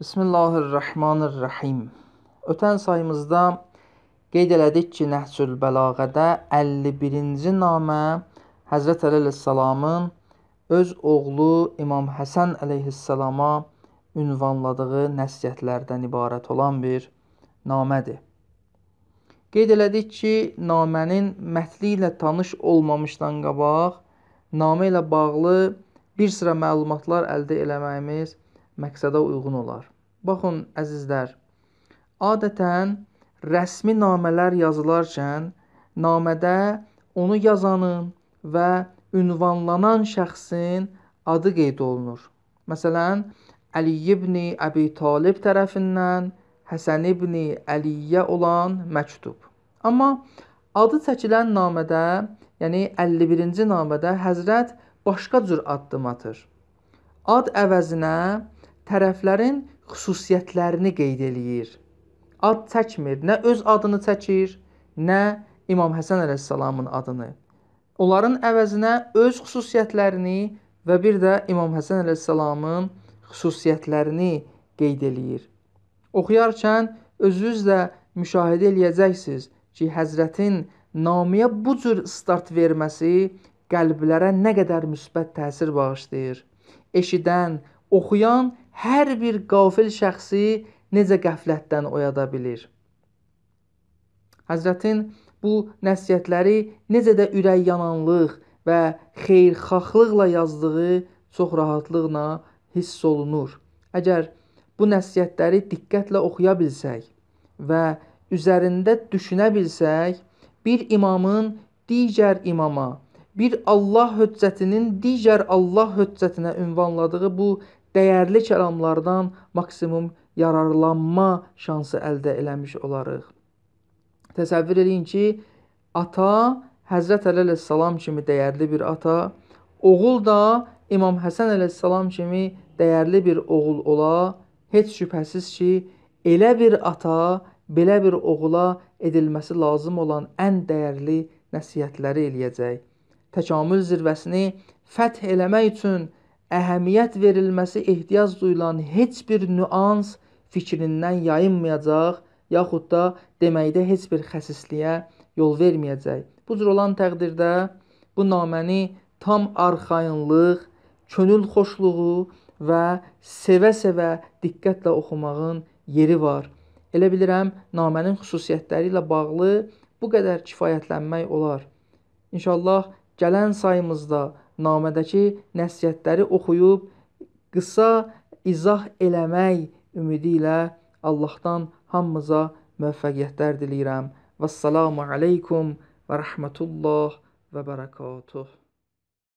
Bismillahirrahmanirrahim. Ötən sayımızda qeyd elədik ki, Nəhcül Bəlağədə 51-ci namə Həzrət Əli əleyhissalamın öz oğlu İmam Həsən əleyhissalama ünvanladığı nəsihətlərdən ibarət olan bir namədir. Qeyd elədik ki, namənin mətni ilə tanış olmamışdan qabaq namə ilə bağlı bir sıra məlumatlar əldə eləməyimiz məqsədə uyğun olar. Baxın əzizlər, adətən rəsmi namələr yazılarkən namədə onu yazanın və ünvanlanan şəxsin adı qeyd olunur. Məsələn, Əli ibn Əbi Talib tərəfindən Həsən ibn Əliyə olan məktub. Amma adı çəkilən namədə, yəni 51-ci namədə Həzrət başqa cür addım atır. Ad əvəzinə tərəflərin xüsusiyyətlərini qeyd eləyir. Ad çəkmir, nə öz adını çəkir, nə İmam Həsən əleyhissalamın adını. Onların əvəzinə öz xüsusiyyətlərini və bir də İmam Həsən əleyhissalamın xüsusiyyətlərini qeyd eləyir. Oxuyarkən özünüz də müşahidə eləyəcəksiniz ki, Həzrətin namiyə bu cür start verməsi qəlblərə nə qədər müsbət təsir bağışlayır. Eşidən, oxuyan hər bir qafil şəxsi necə qəflətdən oyada bilir. Həzrətin bu nəsihətləri necə də ürək yananlıq və xeyirxahlıqla yazdığı çox rahatlıqla hiss olunur. Əgər bu nəsihətləri diqqətlə oxuya bilsək və üzərində düşünə bilsək, bir imamın digər imama bir Allah höccətinin digər Allah höccətinə ünvanladığı bu dəyərli kəlamlardan maksimum yararlanma şansı əldə eləmiş olarıq. Təsəvvür eləyin ki, ata Həzrət Əli əleyhissalam kimi dəyərli bir ata, oğul da İmam Həsən əleyhissalam kimi dəyərli bir oğul ola, heç şübhəsiz ki, elə bir ata, belə bir oğula edilməsi lazım olan ən dəyərli nəsihətləri eləyəcək təkamül zirvəsini fəth eləmək üçün əhəmiyyət verilməsi ehtiyac duyulan heç bir nüans fikrindən yayınmayacaq, yaxud da deməkdə heç bir xəsisliyə yol verməyəcək. Bu cür olan təqdirdə bu naməni tam arxayınlıq, könül xoşluğu və sevə-sevə diqqətlə oxumağın yeri var. Elə bilirəm, namənin xüsusiyyətləri ilə bağlı bu qədər kifayətlənmək olar. İnşallah gələn sayımızda namədəki nəsihətləri oxuyub qısa izah eləmək ümidi ilə Allahdan hamımıza müvəffəqiyyətlər diləyirəm. Vəssalamu aleykum və rəhmətullah və bərəkatuh.